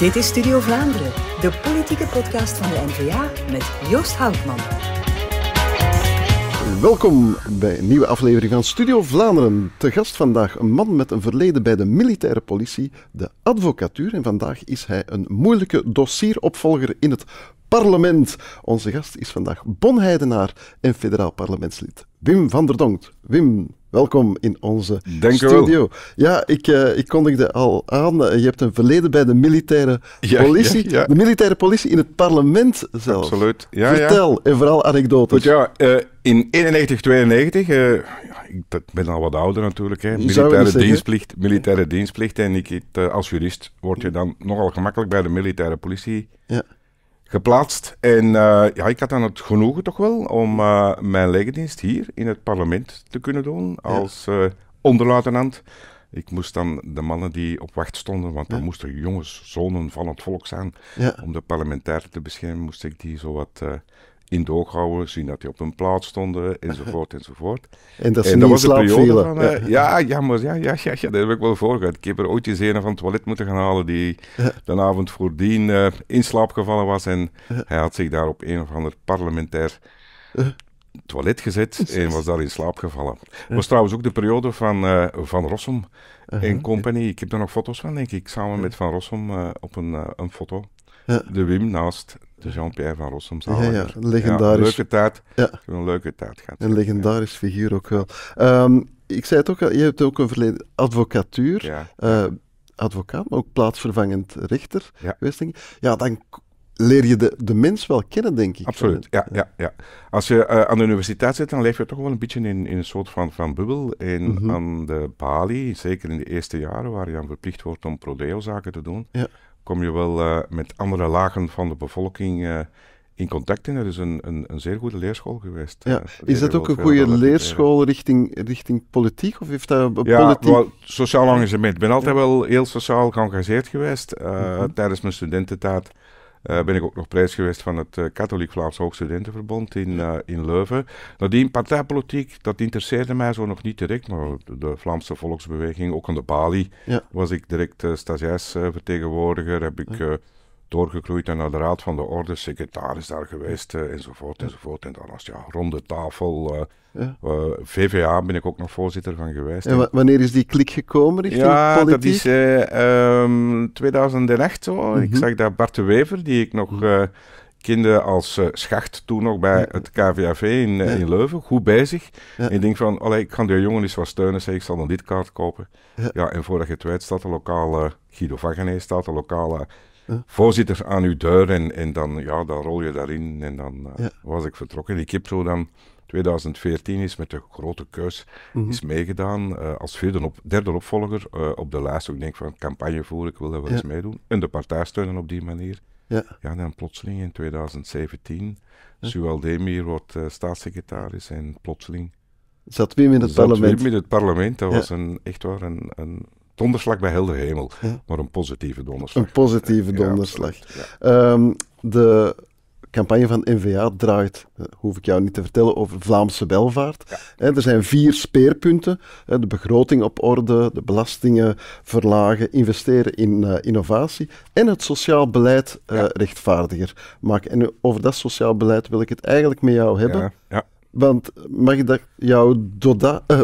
Dit is Studio Vlaanderen, de politieke podcast van de NVA met Joost Houtman. Welkom bij een nieuwe aflevering van Studio Vlaanderen. Te gast vandaag een man met een verleden bij de militaire politie, de advocatuur. En vandaag is hij een moeilijke dossieropvolger in het parlement. Onze gast is vandaag Bon Heidenaar en federaal parlementslid Wim van der Donk. Wim, Welkom in onze studio. Ja, ik, uh, ik kondigde al aan, eh, je hebt een verleden bij de militaire politie. Ja, De militaire politie in het parlement zelf. Absoluut. Vertel, en vooral anekdotes. ja, eh, in 91, 92, ik ben al wat ouder natuurlijk, hè, militaire, dienstplicht, militaire dienstplicht. En ik, als jurist word je dan nogal gemakkelijk bij de militaire politie ja geplaatst. En eh, ja, ik had dan het genoegen toch wel om eh, mijn legendienst hier in het parlement te kunnen doen als ja. Eh, onderluitenant. Ik moest dan de mannen die op wacht stonden, want dan moesten jongens, zonen van het volk zijn, om de parlementaire te beschermen, moest ik die zo wat in doorgehouden, zien dat die op hun plaats stonden, enzovoort, enzovoort. En dat ze en niet slaap Van, eh, ja. jammer, ja, ja, ja, ja, dat heb ik wel voorgehad. Ik heb er ooit eens een van het toilet moeten gaan halen die de avond voordien uh, in slaap gevallen was en hij had zich daar op een of ander parlementair toilet gezet en was daar in slaap gevallen. Dat was trouwens ook de periode van eh, Van Rossum uh-huh. en Company. Ik heb daar nog foto's van, denk ik, samen met Van Rossum op een, een foto. De Wim naast de Jean-Pierre van Rossum. legendarisch. een leuke tijd. Een leuke tijd Een legendarisch figuur ook wel. Ehm, ik zei het ook je hebt ook een verleden advocatuur. Eh, advocaat, maar ook plaatsvervangend rechter geweest, denk Ja, dan leer je de, de mens wel kennen, denk ik. Absoluut, ja. ja, ja. Als je eh, aan de universiteit zit, dan leef je toch wel een beetje in, in een soort van, van bubbel. En mhm. aan de balie, zeker in de eerste jaren, waar je aan verplicht wordt om prodeo-zaken te doen, ja kom je wel eh, met andere lagen van de bevolking eh, in contact in. Dat is een, een, een, zeer goede leerschool geweest. Ja. Eh, is dat ook een goede leerschool richting, richting politiek? Of heeft dat een ja, politiek... Wel, sociaal engagement. Ik ben altijd wel heel sociaal geëngageerd geweest. Mhm. Tijdens mijn studententijd eh, ben ik ook nog prijs geweest van het eh, Katholiek Vlaams Hoogstudentenverbond in, eh, in Leuven. Nadien partijpolitiek, dat interesseerde mij zo nog niet direct, maar de Vlaamse volksbeweging, ook aan de Bali, was ik direct stagiairsvertegenwoordiger, heb ik doorgegroeid en naar de raad van de orde, secretaris daar geweest, eh, enzovoort, enzovoort. En dan als ja, ronde tafel. VVA eh, eh, ben ik ook nog voorzitter van geweest. En wanneer is die klik gekomen ja, dat is uh, 2008 ehm, zo. Ik mhm. zag daar Bart de Wever, die ik nog uh, als schacht toen nog bij het KVAV in, in, Leuven. Goed bezig. En ik denk van, allee, ik ga die jongen eens wat steunen. Zeg, ik zal dan dit kaart kopen. Ja. en voordat je het weet staat de lokale Guido staat de lokale voorzitter aan uw deur en, en dan, ja, dan rol je daarin en dan eh, was ik vertrokken. Ik heb zo dan 2014 is met de grote keus mhm. is meegedaan eh, als vierde op, derde opvolger eh, op de lijst. Ik denk van campagne voeren, ik wil daar wel eens meedoen. En de partij steunen op die manier. Ja. ja, dan plotseling in 2017, ja. wordt staatssecretaris en plotseling... Zat Wim in het zat Wim in het parlement, dat was een, echt waar een, een donderslag bij helder hemel, maar een positieve donderslag. Een positieve donderslag. Ehm, de campagne van NVA draait, eh, hoef ik jou niet te vertellen, over Vlaamse welvaart. er zijn vier speerpunten. de begroting op orde, de belastingen verlagen, investeren in eh, innovatie en het sociaal beleid eh, rechtvaardiger maken. En over dat sociaal beleid wil ik het eigenlijk met jou hebben. Ja. Want mag ik dat jou Doda, uh,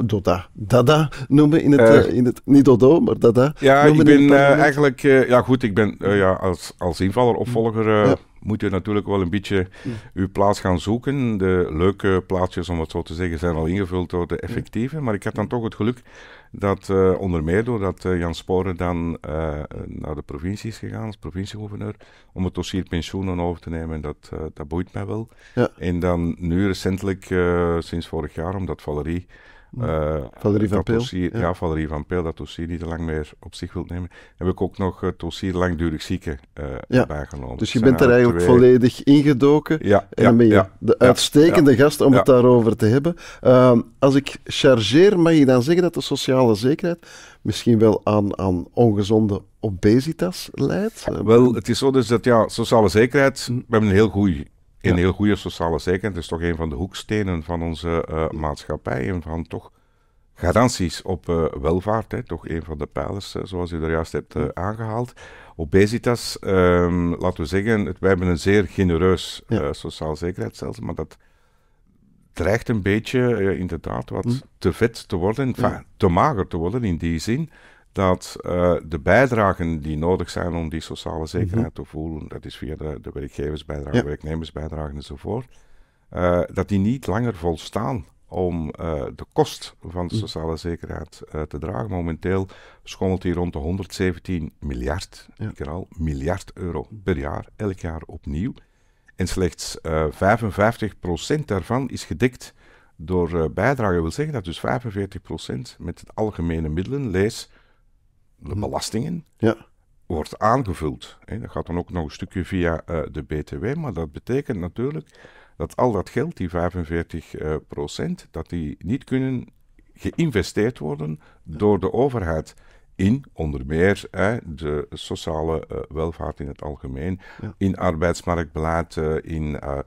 Dada noemen in het, eh. Eh, in het, niet Dodo, maar Dada? Ja, ik ben eigenlijk, ja goed, ik ben ja, als, als invaller, opvolger, ja. moet je natuurlijk wel een beetje uw plaats gaan zoeken. De leuke plaatsjes, om het zo te zeggen, zijn al ingevuld door de effectieve. Maar ik had dan toch het geluk dat onder meer doordat Jan Sporen dan naar de provincie is gegaan als provinciegouverneur, om het dossier pensioenen over te nemen. dat, eh, dat boeit mij wel. Ja. En dan nu recentelijk, eh, sinds vorig jaar, omdat Valerie. Uh, Valerie van Peel. ja. Valerie van Peel, dat dossier niet te lang meer op zich wilt nemen. Heb ik ook nog het dossier langdurig zieken ja. bijgenomen. Dus je bent er eigenlijk volledig ingedoken. Ja, en ben de uitstekende gast om het daarover te hebben. Ehm, als ik chargeer, mag je dan zeggen dat de sociale zekerheid misschien wel aan, aan ongezonde obesitas leidt? Wel, het is zo dus dat ja, sociale zekerheid, we hebben een heel goede een heel goede sociale zekerheid is toch een van de hoekstenen van onze uh, maatschappij en van toch garanties op eh, welvaart, hè, toch een van de pijlers, eh, zoals u er juist hebt aangehaald. Obesitas, ehm, laten we zeggen, het, wij hebben een zeer genereus sociaal zekerheidsstelsel, maar dat dreigt een beetje eh, inderdaad wat mm. te vet te worden, mm. te mager te worden in die zin dat eh, de bijdragen die nodig zijn om die sociale mhm. zekerheid te voelen, dat is via de, de werkgeversbijdrage, werknemersbijdrage enzovoort, eh, dat die niet langer volstaan om de kost van de mm. sociale zekerheid te dragen. Momenteel schommelt die rond de 117 miljard, ik herhaal, miljard euro per jaar, elk jaar opnieuw. En slechts uh, eh, 55% daarvan is gedekt door uh, bijdrage. Dat wil zeggen dat dus 45% met de algemene middelen, lees de mhm. belastingen, ja. wordt aangevuld. dat gaat dan ook nog een stukje via eh, de BTW, maar dat betekent natuurlijk dat al dat geld, die 45%, dat die niet kunnen geïnvesteerd worden door de overheid in onder meer hè, de sociale eh, welvaart in het algemeen, in arbeidsmarktbeleid, uh, in uh,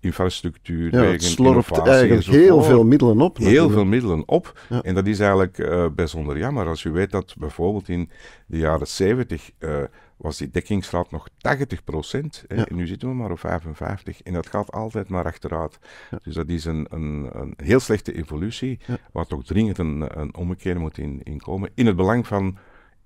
infrastructuur, ja, wegen, slorpt eigenlijk heel veel middelen op. Heel veel middelen op. En dat is eigenlijk bijzonder jammer. Als je weet dat bijvoorbeeld in de jaren zeventig was die dekkingsgraad nog 80 procent. En nu zitten we maar op 55. En dat gaat altijd maar achteruit. Dus dat is een, een, een heel slechte evolutie, Wat waar toch dringend een, een ommekeer moet in, in, komen, in het belang van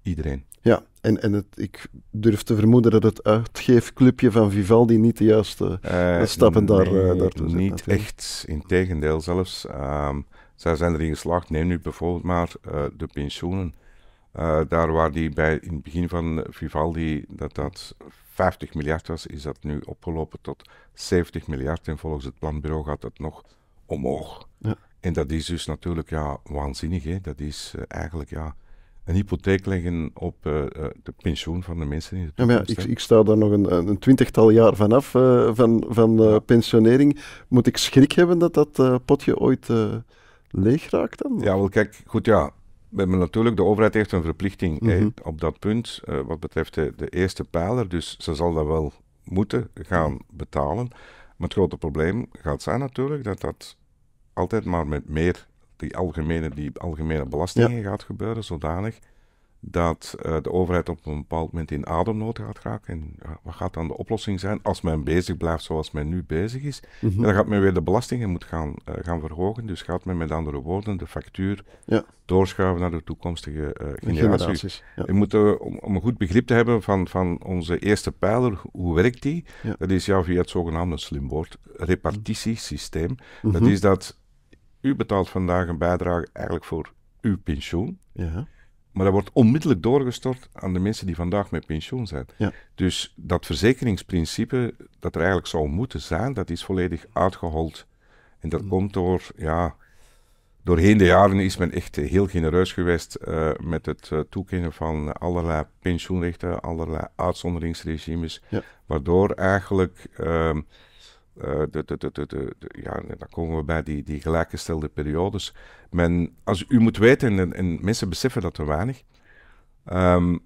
iedereen. Ja, en, en het, ik durf te vermoeden dat het uitgeefclubje van Vivaldi niet de juiste eh, stappen daar, eh, daartoe zet. Niet echt echt, integendeel zelfs. Ehm, zij zijn erin geslaagd, neem nu bijvoorbeeld maar eh, de pensioenen. Eh, daar waar die bij in het begin van Vivaldi dat dat 50 miljard was, is dat nu opgelopen tot 70 miljard. En volgens het planbureau gaat dat nog omhoog. Ja. En dat is dus natuurlijk ja, waanzinnig. Hè? Dat is eh, eigenlijk ja, een hypotheek leggen op eh, de pensioen van de mensen in het toekomst. Ja, ik, ik, sta daar nog een, een twintigtal jaar vanaf, van, van uh, pensionering. Moet ik schrik hebben dat dat potje ooit leeg raakt dan? Ja, wel kijk, goed ja, natuurlijk, de overheid heeft een verplichting mhm. op dat punt, eh, wat betreft de, eerste pijler, dus ze zal dat wel moeten gaan betalen. Maar het grote probleem gaat zijn natuurlijk dat dat altijd maar met meer die algemene, die algemene belastingen gaat gebeuren, zodanig dat eh, de overheid op een bepaald moment in ademnood gaat raken. En wat gaat dan de oplossing zijn als men bezig blijft zoals men nu bezig is? Mhm. Dan gaat men weer de belastingen moeten gaan, eh, gaan verhogen. Dus gaat men met andere woorden de factuur ja. doorschuiven naar de toekomstige eh, generaties. generaties ja. om, om, een goed begrip te hebben van, van onze eerste pijler, hoe werkt die? Dat is ja, via het zogenaamde slim woord, repartitiesysteem. Dat mhm. is dat u betaalt vandaag een bijdrage eigenlijk voor uw pensioen. Ja. Maar dat wordt onmiddellijk doorgestort aan de mensen die vandaag met pensioen zijn. Ja. Dus dat verzekeringsprincipe dat er eigenlijk zou moeten zijn, dat is volledig uitgehold. En dat mm. komt door, ja, doorheen de jaren is men echt heel genereus geweest eh, met het eh, toekennen van allerlei pensioenrechten, allerlei uitzonderingsregimes, waardoor eigenlijk ehm, eh, ja, dan komen we bij die, die gelijkgestelde periodes. Men, als u moet weten, en, mensen beseffen dat te weinig, ehm,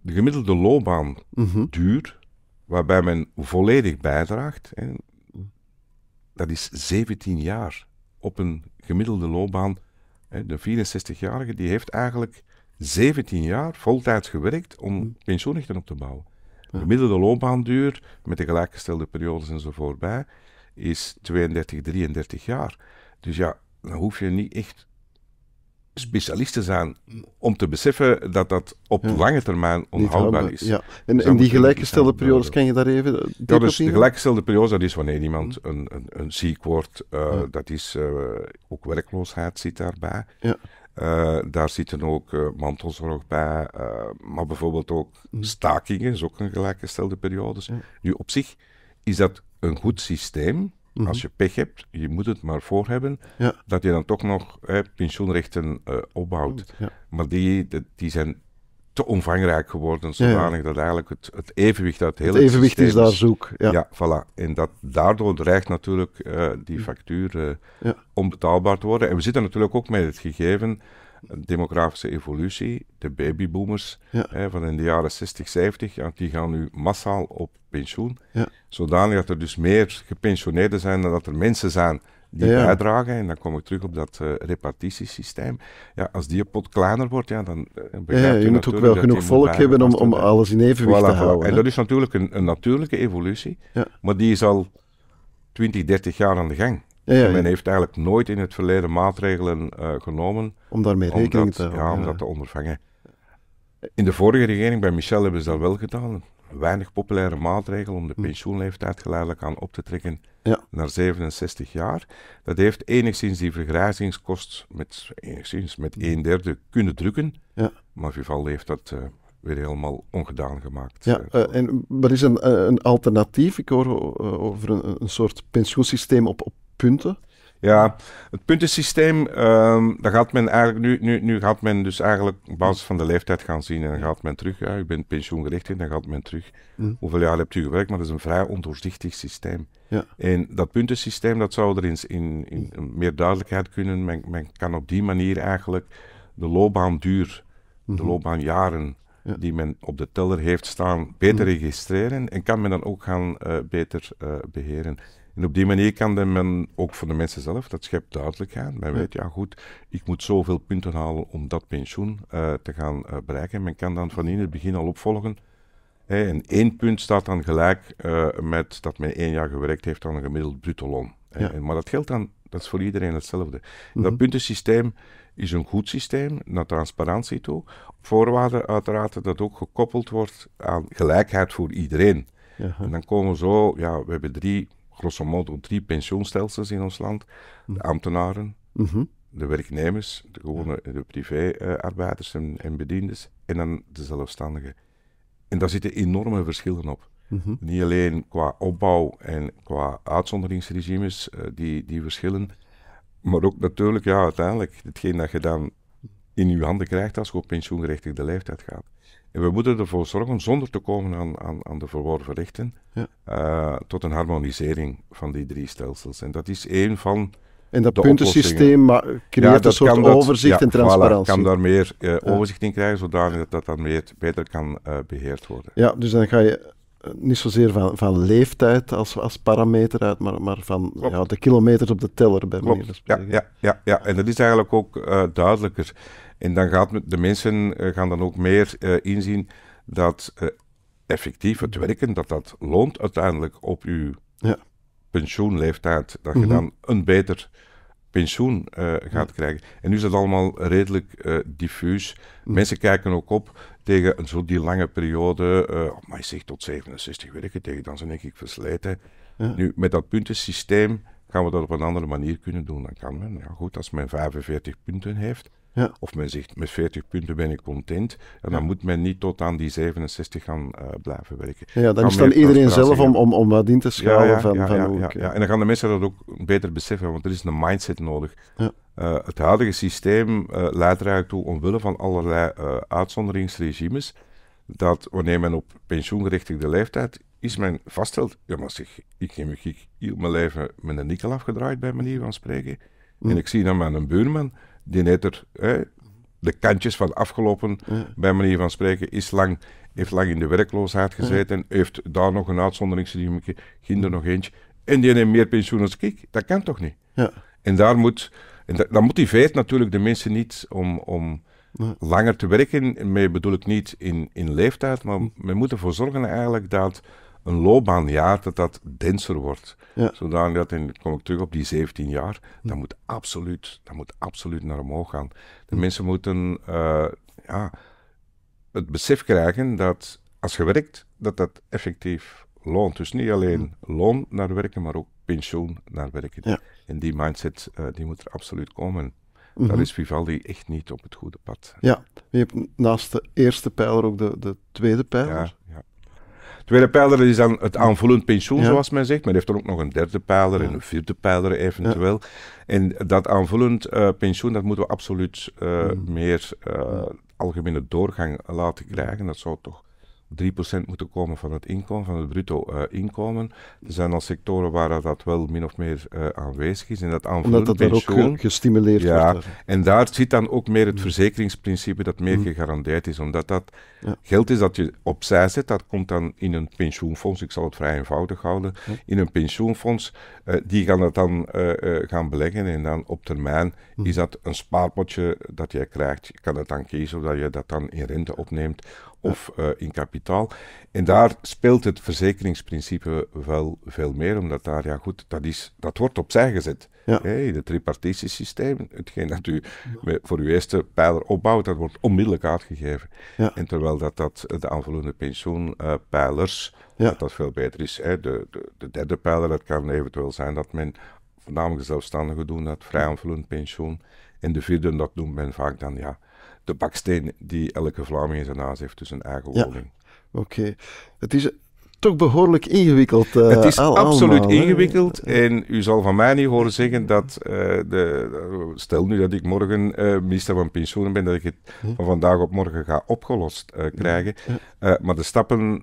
de gemiddelde loopbaan mhm. waarbij men volledig bijdraagt, dat is 17 jaar op een gemiddelde loopbaan. Hè, de 64-jarige die heeft eigenlijk 17 jaar voltijds gewerkt om mhm. pensioenrechten op te bouwen de Gemiddelde loopbaanduur met de gelijkgestelde periodes en zo voorbij is 32, 33 jaar. Dus ja, dan hoef je niet echt specialist te zijn om te beseffen dat dat op lange termijn onhoudbaar is. Ja. En, die gelijkgestelde periodes, kan je daar even eh, ja, dus De gelijkgestelde periode, dat is wanneer iemand mm. een, een, een ziek wordt, eh, dat is eh, ook werkloosheid zit daarbij. Eh, daar zitten ook uh, mantelzorg bij, eh, maar bijvoorbeeld ook mm. stakingen, is ook een gelijkgestelde periodes. Nu, op zich is dat een goed systeem. Mhm. Als je pech hebt, je moet het maar voor hebben, dat je dan toch nog pensioenrechten opbouwt. Maar die, die zijn te omvangrijk geworden, zodanig dat eigenlijk het, het evenwicht uit het hele evenwicht is daar zoek. Ja. voilà. En dat, daardoor dreigt natuurlijk eh, die factuur eh, onbetaalbaar te worden. En we zitten natuurlijk ook met het gegeven, demografische evolutie, de babyboomers hè, van in de jaren 60, 70, die gaan nu massaal op pensioen. Zodanig dat er dus meer gepensioneerden zijn dan dat er mensen zijn die bijdragen. En dan kom ik terug op dat uh, repartitiesysteem. Ja, als die pot kleiner wordt, ja, dan uh, ja, je, je moet ook wel genoeg volk hebben om, om alles in evenwicht te houden. En dat is natuurlijk een, een natuurlijke evolutie, maar die is al 20, 30 jaar aan de gang. En men heeft eigenlijk nooit in het verleden maatregelen eh, genomen om daarmee rekening te houden. om dat te ondervangen. In de vorige regering bij Michel hebben ze dat wel gedaan weinig populaire hm. maatregel om de hm. pensioenleeftijd geleidelijk aan op te trekken naar 67 jaar. Dat heeft enigszins die vergrijzingskost met, enigszins met hm. een derde kunnen drukken. Ja. Maar Vival heeft dat eh, weer helemaal ongedaan gemaakt. Ja, eh. Eh, en wat is een, een alternatief. Ik hoor over een, een soort pensioensysteem op, op punten. Ja, het puntensysteem, ehm, daar gaat men eigenlijk nu, nu, nu gaat men dus eigenlijk op basis van de leeftijd gaan zien. En dan gaat men terug, u bent pensioengerechtigd, en dan gaat men terug. Mm. Hoeveel jaar hebt u gewerkt? Maar dat is een vrij ondoorzichtig systeem. Ja. En dat puntensysteem, dat zou er in, in, mm. meer duidelijkheid kunnen. Men, men, kan op die manier eigenlijk de loopbaanduur, duur, de mhm. loopbaanjaren jaren die men op de teller heeft staan, beter mm. registreren. En kan men dan ook gaan eh, beter eh, beheren. En op die manier kan men ook voor de mensen zelf, dat schept duidelijkheid. Men weet, ja goed, ik moet zoveel punten halen om dat pensioen eh, te gaan eh, bereiken. Men kan dan van in het begin al opvolgen. en één punt staat dan gelijk eh, met dat men één jaar gewerkt heeft aan een gemiddeld bruto loon. Maar dat geldt dan, dat is voor iedereen hetzelfde. Dat mhm. puntensysteem is een goed systeem, naar transparantie toe. Voorwaarden voorwaarde uiteraard dat ook gekoppeld wordt aan gelijkheid voor iedereen. Ja, en dan komen zo, ja, we hebben drie grosso modo drie pensioenstelsels in ons land. De mhm. ambtenaren, mhm. de werknemers, de gewone de privéarbeiders en, en en dan de zelfstandigen. En daar zitten enorme verschillen op. Mhm. Niet alleen qua opbouw en qua uitzonderingsregimes eh, die, die verschillen, maar ook natuurlijk, ja, uiteindelijk, hetgeen dat je dan in je handen krijgt als je op pensioengerechtigde leeftijd gaat. En we moeten ervoor zorgen, zonder te komen aan, aan, aan de verworven rechten, eh, tot een harmonisering van die drie stelsels. En dat is een van. En dat de puntensysteem creëert ja, een overzicht ja, en transparantie. kan daar meer eh, overzicht in krijgen, zodanig dat dat dan meer, beter kan eh, beheerd worden. Ja, dus dan ga je niet zozeer van, van leeftijd als, als parameter uit, maar, maar van ja, de kilometers op de teller bij ja, ja, ja, en dat is eigenlijk ook duidelijker. En dan gaan de mensen eh, gaan dan ook meer eh, inzien dat eh, effectief het werken, dat dat loont uiteindelijk op uw ja. pensioenleeftijd. Dat je mhm. dan een beter pensioen gaat krijgen. En nu is dat allemaal redelijk uh, diffuus. Mhm. Mensen kijken ook op tegen een, zo die lange periode, oh, maar je zegt tot 67 werken, tegen dan zijn denk ik versleten. Ja. Nu, met dat puntensysteem gaan we dat op een andere manier kunnen doen. Dan kan men, ja goed, als men 45 punten heeft, ja. Of men zegt, met 40 punten ben ik content. En dan moet men niet tot aan die 67 gaan eh, blijven werken. Ja, dan is dan iedereen zelf om, om, om wat in te schalen. Ja, van, van ook, ja, En dan gaan de mensen dat ook beter beseffen, want er is een mindset nodig. Uh, het huidige systeem uh, leidt er toe, omwille van allerlei uitzonderingsregimes, dat wanneer men op pensioengerechtigde leeftijd is men vaststelt, ja maar zeg, ik heb ik, ik, mijn leven met een nikkel afgedraaid bij manier van spreken. En mm. ik zie dan een buurman die heeft er hè, de kantjes van afgelopen, bij manier van spreken, is lang, heeft lang in de werkloosheid gezeten, heeft daar nog een uitzonderingsregime, kinder nog eentje, en die neemt meer pensioen als ik. Dat kan toch niet? Ja. En daar moet, en dat, dat motiveert natuurlijk de mensen niet om, om langer te werken, mee bedoel ik niet in, in leeftijd, maar we hm. moeten ervoor zorgen eigenlijk dat een loopbaanjaar, dat dat denser wordt. Zodanig dat, en kom ik terug op die 17 jaar, hm. dat, moet, absoluut, dat moet absoluut naar omhoog gaan. De hm. mensen moeten eh, ja, het besef krijgen dat als je werkt, dat dat effectief loont. Dus niet alleen hm. loon naar werken, maar ook pensioen naar werken. Ja. En die mindset eh, die moet er absoluut komen. mm Daar is Vivaldi echt niet op het goede pad. Ja, je hebt naast de eerste pijler ook de, de tweede pijler. ja tweede pijler is dan het aanvullend pensioen, zoals men zegt. Men heeft dan ook nog een derde pijler en een vierde pijler eventueel. En dat aanvullend eh, pensioen, dat moeten we absoluut eh, mm. meer eh, algemene doorgang laten krijgen. Dat zou toch 3% moeten komen van het inkomen, van het bruto eh, inkomen. Er zijn al sectoren waar dat wel min of meer eh, aanwezig is. En dat Omdat dat pensioen, ook gestimuleerd ja, wordt. Ja, En daar zit dan ook meer het mm. verzekeringsprincipe dat meer mm. gegarandeerd is. Omdat dat geld is dat je opzij zet, dat komt dan in een pensioenfonds. Ik zal het vrij eenvoudig houden. In een pensioenfonds, eh, die gaan dat dan gaan beleggen. En dan op termijn mm. is dat een spaarpotje dat jij krijgt. Je kan het dan kiezen of dat je dat dan in rente opneemt of eh, in kapitaal. En daar speelt het verzekeringsprincipe wel veel meer, omdat daar, ja goed, dat, is, dat wordt opzij gezet. Ja. Hey, het tripartitiesysteem, hetgeen dat u voor uw eerste pijler opbouwt, dat wordt onmiddellijk uitgegeven. Ja. En terwijl dat, dat eh, de aanvullende pensioenpijlers, eh, ja. dat, dat veel beter is. Hè? De, de, de derde pijler, dat kan eventueel zijn dat men voornamelijk zelfstandigen doen, dat vrij aanvullend pensioen. En de vierde, dat noemt men vaak dan, ja, de baksteen die elke Vlaming in zijn naast heeft, dus een eigen woning. Oké. Het is toch behoorlijk ingewikkeld. Uh, het is absoluut ingewikkeld. En u zal van mij niet horen zeggen dat. Eh, de, stel nu dat ik morgen eh, minister van Pensioenen ben, dat ik het hm. van vandaag op morgen ga opgelost hm. krijgen. maar de stappen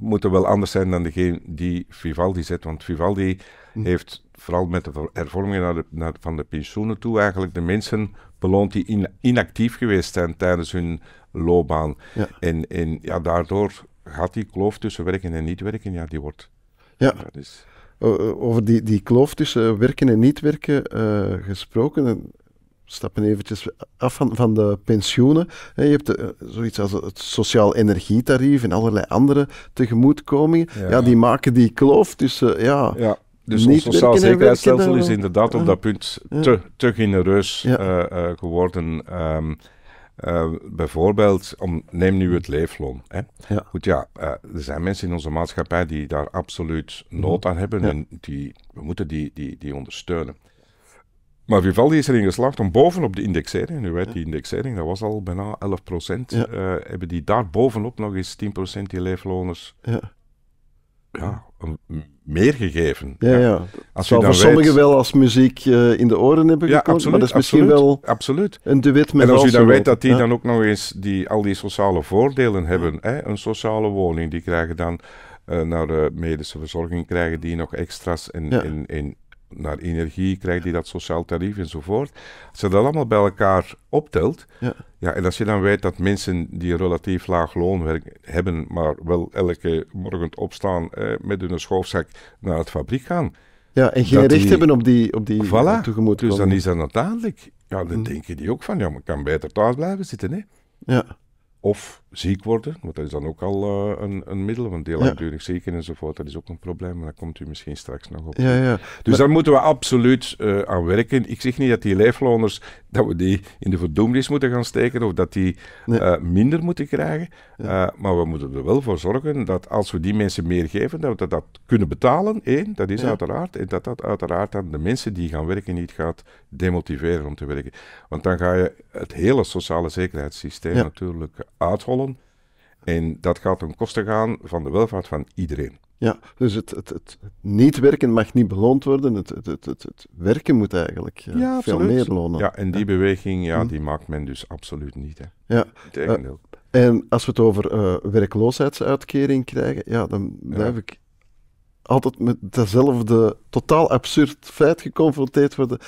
moeten wel anders zijn dan degene die Vivaldi zet. Want Vivaldi hm. heeft vooral met de hervormingen naar de, naar, van de pensioenen toe eigenlijk de mensen beloond die inactief geweest zijn tijdens hun loopbaan. En, en ja, daardoor gaat die kloof tussen werken en niet werken, ja, die wordt... Ja. Dus- over die, die kloof tussen werken en niet werken eh, gesproken gesproken, stappen eventjes af van, van de pensioenen. Je hebt de, eh, zoiets als het sociaal energietarief en allerlei andere tegemoetkomingen. Ja. die maken die kloof tussen ja. Dus ons sociaal zekerheidsstelsel is inderdaad op dat punt te, te genereus geworden. Ehm, eh, bijvoorbeeld, om, neem nu het leefloon. Hè. Ja. Goed, ja, eh, er zijn mensen in onze maatschappij die daar absoluut mhm. nood aan hebben en die, we moeten die, die, die ondersteunen. Maar Vivaldi is erin geslaagd om bovenop de indexering, nu weet die indexering, dat was al bijna 11 procent, eh, hebben die daar bovenop nog eens 10 procent die leefloners. Ja. ja, een meer gegeven. Ja, ja. Als zou voor weet... sommigen wel als muziek eh, in de oren hebben gekomen, absoluut, maar dat is misschien absoluut, wel absoluut. een duet met En als je dan weet dat die dan ook nog eens die, al die sociale voordelen hebben, hè? een sociale woning, die krijgen dan eh, naar de medische verzorging, krijgen die nog extra's in naar energie krijgt hij dat sociaal tarief enzovoort. Als je dat allemaal bij elkaar optelt, ja. ja. en als je dan weet dat mensen die relatief laag loon hebben, maar wel elke morgen opstaan eh, met hun schoofzak naar het fabriek gaan. Ja, en geen recht hebben op die, op die voilà, Dus dan is dat uiteindelijk, ja, dan denk mm. denken die ook van, ja, maar ik kan beter thuis blijven zitten, hè. Ja. Of ziek worden, want dat is dan ook al eh, een, een, middel, want deel langdurig ja. ziek enzovoort, dat is ook een probleem, maar daar komt u misschien straks nog op. Ja, ja. Dus daar moeten we absoluut eh, aan werken. Ik zeg niet dat die leefloners, dat we die in de verdoemnis moeten gaan steken, of dat die eh, minder moeten krijgen, maar we moeten er wel voor zorgen dat als we die mensen meer geven, dat we dat, kunnen betalen, één, dat is uiteraard, en dat dat uiteraard dan de mensen die gaan werken niet gaat demotiveren om te werken. Want dan ga je het hele sociale zekerheidssysteem natuurlijk uithollen, en dat gaat ten koste gaan van de welvaart van iedereen. Ja, dus het, het, het niet werken mag niet beloond worden. Het, het, het, het werken moet eigenlijk eh, veel meer lonen. Ja, en die beweging, ja, hm. die maakt men dus absoluut niet. Hè. Ja. Tegendeel. Uh, eh, en als we het over eh, werkloosheidsuitkering krijgen, ja, dan blijf ik altijd met datzelfde totaal absurd feit geconfronteerd worden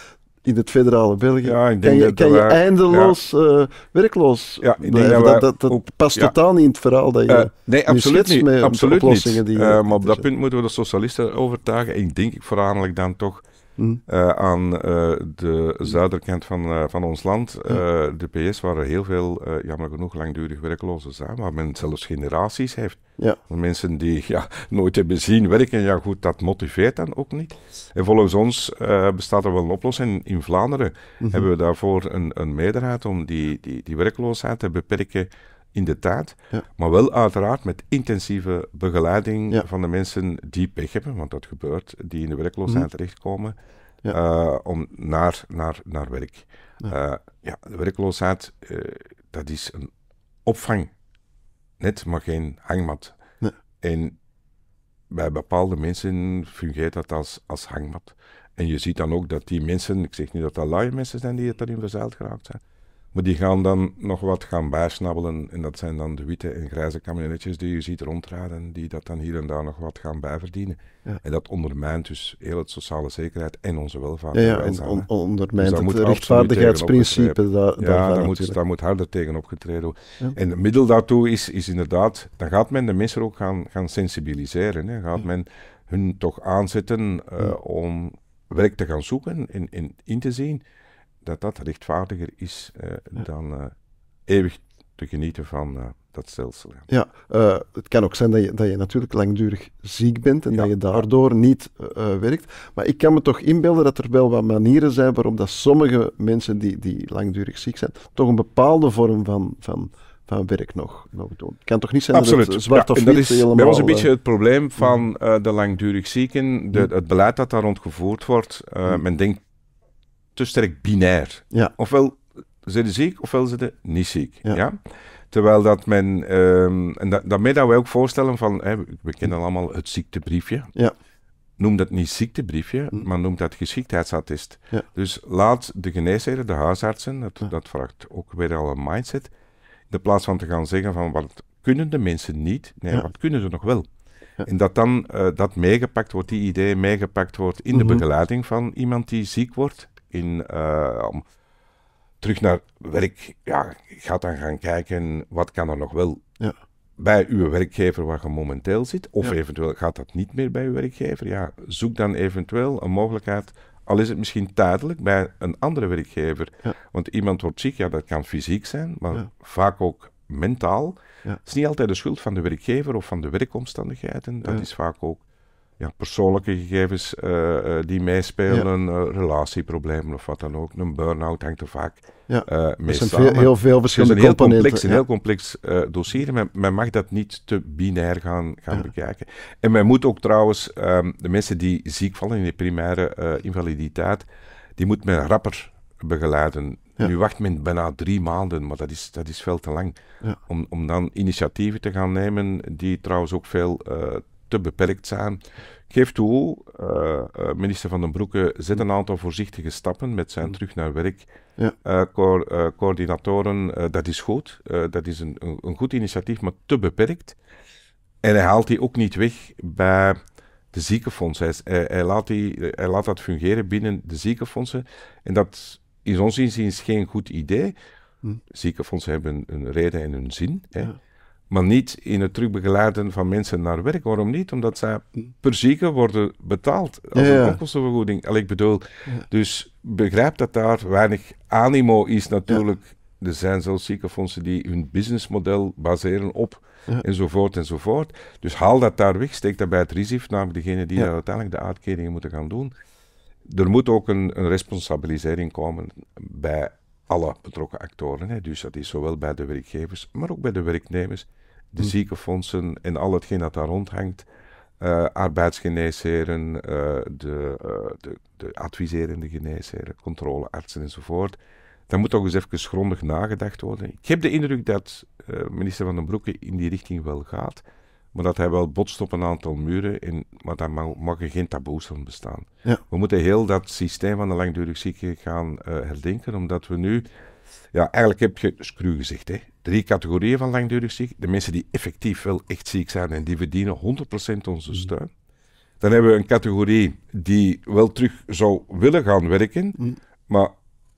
in het federale België. Ja, kan je, eindeloos eh, werkloos ja, dat, dat, past totaal niet in het verhaal dat je uh, nee, absoluut niet, absoluut eh, niet. maar op dat punt moeten we de socialisten overtuigen. En ik denk ik voornamelijk dan toch eh, aan eh, de zuiderkant van, eh, van ons land, de PS, waren heel veel, jammer genoeg, langdurig werklozen zijn, waar men zelfs generaties heeft. Ja. Mensen die ja, nooit hebben zien werken, ja goed, dat motiveert dan ook niet. En volgens ons bestaat er wel een oplossing. In Vlaanderen mhm. hebben we daarvoor een, een meerderheid om die, die, die werkloosheid te beperken in de tijd, maar wel uiteraard met intensieve begeleiding van de mensen die pech hebben, want dat gebeurt, die in de werkloosheid mhm. terechtkomen, eh, om naar, naar, naar werk. ja. Eh, de werkloosheid, eh, dat is een opvang, net maar geen hangmat. En bij bepaalde mensen fungeert dat als, als hangmat. En je ziet dan ook dat die mensen, ik zeg niet dat dat laaie mensen zijn die het erin verzeild geraakt zijn, maar die gaan dan nog wat gaan bijsnabbelen. En dat zijn dan de witte en grijze kamionetjes die je ziet rondraden, die dat dan hier en daar nog wat gaan bijverdienen. En dat ondermijnt dus heel het sociale zekerheid en onze welvaart. Ja, ja dus ondermijnt het rechtvaardigheidsprincipe. ja, daar moet, daar moet harder tegen opgetreden worden. En het middel daartoe is, is inderdaad, dan gaat men de mensen ook gaan, gaan sensibiliseren. Hè. Gaat men hun toch aanzetten eh, om werk te gaan zoeken en, en in te zien dat dat rechtvaardiger is eh, dan eh, eeuwig te genieten van eh, dat stelsel. Ja, het kan ook zijn dat je, dat je natuurlijk langdurig ziek bent en dat je daardoor niet werkt. Maar ik kan me toch inbeelden dat er wel wat manieren zijn waarop dat sommige mensen die, die langdurig ziek zijn, toch een bepaalde vorm van, van van werk nog, doen. Het kan toch niet zijn dat het zwart of wit is helemaal... Bij ons een beetje het probleem van de langdurig zieken, de, het beleid dat daar rond gevoerd wordt. Men denkt te sterk binair. Ja. Ofwel zijn ze ziek, ofwel zijn ze niet ziek. Ja. Terwijl dat men, ehm, en dat daarmee dat wij ook voorstellen van, hey, we kennen allemaal het ziektebriefje. Ja. Noem dat niet ziektebriefje, hm. maar noem dat geschiktheidsattest. Dus laat de geneesheren, de huisartsen, dat, dat vraagt ook weer al een mindset, in plaats van te gaan zeggen van wat kunnen de mensen niet, nee, wat kunnen ze nog wel. En dat dan eh, dat meegepakt wordt, die idee meegepakt wordt in de mhm. begeleiding van iemand die ziek wordt in, eh, om terug naar werk, ja, ga dan gaan kijken wat kan er nog wel ja. bij uw werkgever waar je momenteel zit. Of eventueel gaat dat niet meer bij uw werkgever. Ja, zoek dan eventueel een mogelijkheid, al is het misschien tijdelijk, bij een andere werkgever. Want iemand wordt ziek, ja, dat kan fysiek zijn, maar vaak ook mentaal. Het is niet altijd de schuld van de werkgever of van de werkomstandigheden. Dat is vaak ook ja, persoonlijke gegevens eh, eh, die meespelen, eh, relatieproblemen of wat dan ook. Een burn-out hangt er vaak ja. mee samen. Veel, heel veel verschillende het een heel complex, een heel dossier. Men, men, mag dat niet te binair gaan, gaan bekijken. En men moet ook trouwens ehm, de mensen die ziek vallen in de primaire invaliditeit, die moet men rapper begeleiden. Nu wacht men bijna drie maanden, maar dat is, dat is veel te lang. Om, om dan initiatieven te gaan nemen, die trouwens ook veel uh, te beperkt zijn. Geef toe, eh, eh, minister Van den Broeke zet een aantal voorzichtige stappen met zijn terug naar werk. Ja. Eh, co coördinatoren, dat is goed. dat is een, een, goed initiatief, maar te beperkt. En hij haalt die ook niet weg bij de ziekenfondsen Hij, laat die, hij laat dat fungeren binnen de ziekenfondsen. En dat is ons inziens geen goed idee. Hm. Ziekenfondsen hebben een reden en hun zin. Hè maar niet in het terugbegeleiden van mensen naar werk. Waarom niet? Omdat zij per zieke worden betaald als een onkostenvergoeding. ik bedoel, dus begrijp dat daar weinig animo is natuurlijk. Er zijn zelfs ziekenfondsen die hun businessmodel baseren op enzovoort enzovoort. Dus haal dat daar weg, steek dat bij het RISIF, namelijk degene die uiteindelijk de uitkeringen moeten gaan doen. Er moet ook een, een responsabilisering komen bij alle betrokken actoren. Hè. Dus dat is zowel bij de werkgevers, maar ook bij de werknemers de hmm. ziekenfondsen en al hetgeen dat daar rondhangt. Uh, eh, arbeidsgeneesheren, eh, de, uh, de, de, adviserende geneesheren, controleartsen enzovoort. Daar moet toch eens even grondig nagedacht worden. Ik heb de indruk dat minister Van den Broeke in die richting wel gaat, maar dat hij wel botst op een aantal muren, en, maar daar mag, geen taboes van bestaan. We moeten heel dat systeem van de langdurig zieken gaan herdenken, omdat we nu... Ja, eigenlijk heb je screw gezegd, hè drie categorieën van langdurig ziek. De mensen die effectief wel echt ziek zijn en die verdienen 100% onze mm. steun. Dan hebben we een categorie die wel terug zou willen gaan werken, mm. maar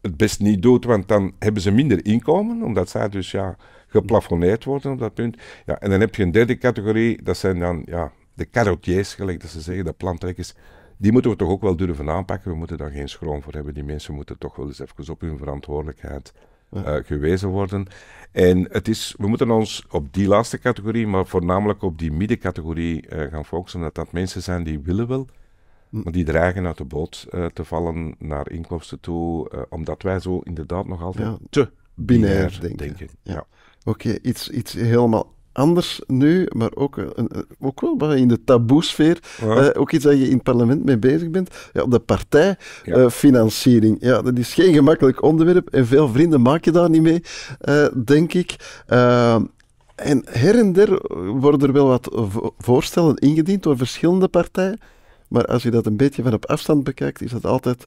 het best niet doet, want dan hebben ze minder inkomen, omdat zij dus ja, geplafonneerd worden op dat punt. Ja, en dan heb je een derde categorie, dat zijn dan ja, de carotiers, gelijk dat ze zeggen, de plantrekkers. Die moeten we toch ook wel durven aanpakken. We moeten daar geen schroom voor hebben. Die mensen moeten toch wel eens even op hun verantwoordelijkheid eh, gewezen worden. En het is, we moeten ons op die laatste categorie, maar voornamelijk op die middencategorie eh, gaan focussen, omdat dat mensen zijn die willen wel, mm. maar die dreigen uit de boot eh, te vallen naar inkomsten toe, omdat wij zo inderdaad nog altijd te binair, denken. Ja. Oké, iets, iets helemaal anders nu, maar ook, eh, eh, ook wel in de taboesfeer, sfeer eh, ook iets dat je in het parlement mee bezig bent, ja, de partijfinanciering. Ja. ja. dat is geen gemakkelijk onderwerp en veel vrienden maak je daar niet mee, denk ik. en her en der worden er wel wat voorstellen ingediend door verschillende partijen, maar als je dat een beetje van op afstand bekijkt, is dat altijd...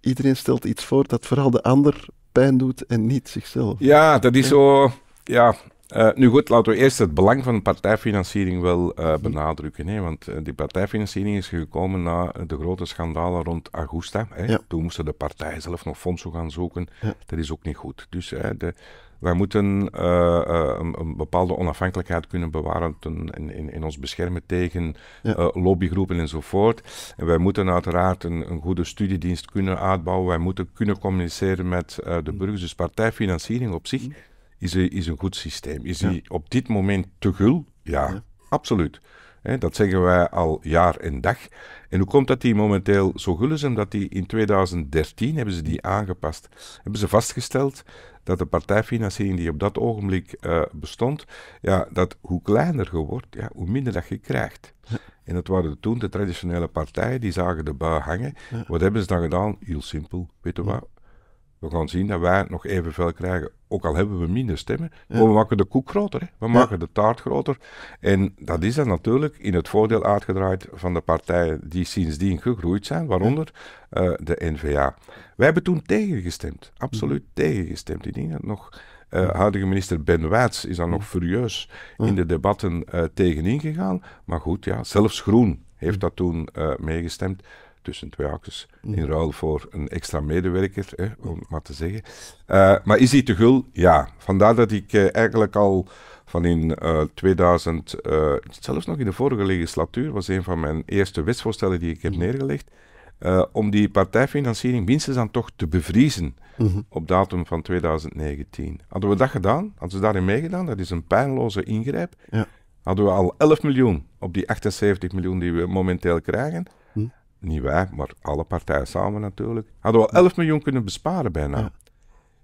Iedereen stelt iets voor dat vooral de ander pijn doet en niet zichzelf. Ja, dat is zo... Ja, eh, nu goed, laten we eerst het belang van partijfinanciering wel eh, benadrukken. Hè? Want eh, die partijfinanciering is gekomen na de grote schandalen rond Augusta. Hè? Toen moesten de partijen zelf nog fondsen gaan zoeken. Dat is ook niet goed. Dus de, wij moeten een, een, bepaalde onafhankelijkheid kunnen bewaren ten, in, in, ons beschermen tegen ja. lobbygroepen enzovoort. En wij moeten uiteraard een, een, goede studiedienst kunnen uitbouwen. Wij moeten kunnen communiceren met de burgers. Dus partijfinanciering op zich mm is, is een goed systeem. Is hij op dit moment te gul? Ja, absoluut. dat zeggen wij al jaar en dag. En hoe komt dat die momenteel zo gul is? Omdat die in 2013 hebben ze die aangepast. Hebben ze vastgesteld dat de partijfinanciering die op dat ogenblik eh, bestond, ja, dat hoe kleiner je wordt, ja, hoe minder dat je krijgt. En dat waren toen de traditionele partijen, die zagen de bui hangen. Wat hebben ze dan gedaan? Heel simpel, weet je wat? we gaan zien dat wij nog evenveel krijgen. Ook al hebben we minder stemmen, maar we maken de koek groter. Hè? We maken de taart groter. En dat is dan natuurlijk in het voordeel uitgedraaid van de partijen die sindsdien gegroeid zijn, waaronder ja. Eh, de NVA. Wij hebben toen tegengestemd, absoluut mhm. tegengestemd. Ik denk dat nog eh, huidige minister Ben Waats is dan nog furieus in de debatten uh, eh, tegen gegaan. Maar goed, ja, zelfs Groen heeft dat toen meegestemd tussen twee haakjes, mm. in ruil voor een extra medewerker, hè, om maar te zeggen. Eh, maar is die te gul? Ja. Vandaar dat ik eh, eigenlijk al van in 2000, eh, zelfs nog in de vorige legislatuur, was een van mijn eerste wetsvoorstellen die ik heb mm. neergelegd, om die partijfinanciering minstens dan toch te bevriezen mm-hmm. op datum van 2019. Hadden we dat gedaan, hadden ze daarin meegedaan, dat is een pijnloze ingrijp. Ja hadden we al 11 miljoen op die 78 miljoen die we momenteel krijgen niet wij, maar alle partijen samen natuurlijk, hadden we al 11 miljoen kunnen besparen bijna. Ja.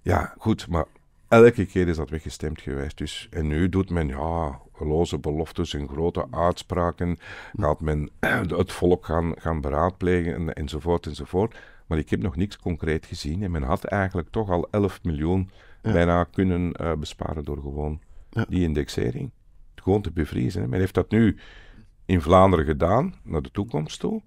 ja. goed, maar elke keer is dat weggestemd geweest. Dus, en nu doet men, ja, loze beloftes en grote uitspraken, hm. gaat men het volk gaan, gaan beraadplegen en, enzovoort enzovoort. Maar ik heb nog niks concreet gezien en men had eigenlijk toch al 11 miljoen bijna kunnen eh, besparen door gewoon die indexering. Gewoon te bevriezen. Men heeft dat nu in Vlaanderen gedaan, naar de toekomst toe.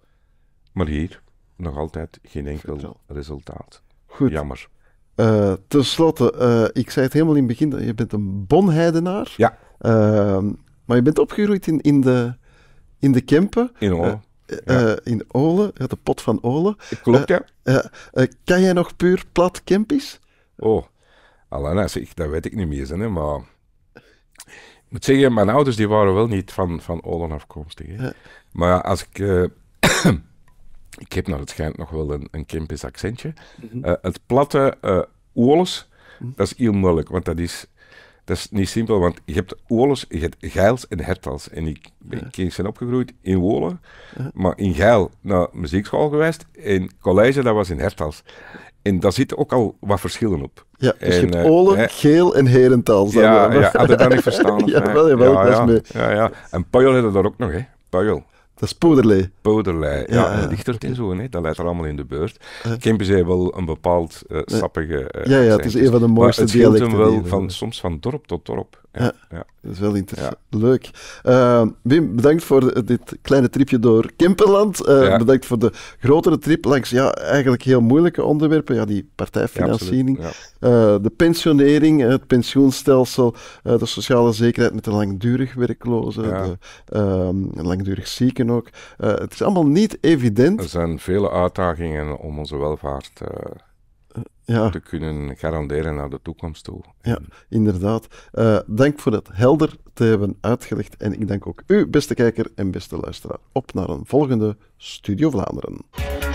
Maar hier nog altijd geen enkel resultaat. Goed. Jammer. Uh, Ten slotte, eh, ik zei het helemaal in het begin, je bent een bonheidenaar. Ja. Ehm, maar je bent opgegroeid in, in, de, in de Kempen. In Ole, eh, Ja. in uit de pot van Ole. Klopt, ja. kan jij nog puur plat Kempis? Oh, Alana, dat weet ik niet meer, hè, maar... Ik moet zeggen, mijn ouders die waren wel niet van, van Olen afkomstig. Hè. Maar als ik ik heb naar het schijnt nog wel een, een Kempisch accentje. Mhm. Eh, het platte uh, eh, Oles, mhm. dat is heel moeilijk, want dat is, dat is niet simpel. Want je hebt Oles, je hebt Geils en Hertals. En ik ben ja. zijn opgegroeid in Wolen, maar in Geil naar muziekschool geweest. En college, dat was in Hertals. En daar zitten ook al wat verschillen op. Ja, dus en, je hebt eh, Olen, Geel en Herentals. Ja, ja, had ah, ik dat niet verstaan. ja, ja, ja, En Puyol hadden daar ook nog, hè. Puyol. Dat is Poederlei. Poederlei, ja. ja, dichter in zo, nee, dat leidt er allemaal in de beurt. Kempen zei wel een bepaald eh, sappige... Eh, ja, ja, het is een van de mooiste dialecten. het hem wel van, soms van dorp tot dorp ja, ja, Dat is wel interessant. Leuk. Ehm, Wim, bedankt voor dit kleine tripje door Kemperland. Ehm, bedankt voor de grotere trip langs ja, eigenlijk heel moeilijke onderwerpen. Ja, die partijfinanciering, eh, de pensionering, het pensioenstelsel, eh, de sociale zekerheid met de langdurig werklozen, de ehm, langdurig zieken ook. Eh, het is allemaal niet evident. Er zijn vele uitdagingen om onze welvaart ja. te kunnen garanderen naar de toekomst toe. Ja, inderdaad. Eh, dank voor het helder te hebben uitgelegd. En ik dank ook u, beste kijker en beste luisteraar. Op naar een volgende Studio Vlaanderen.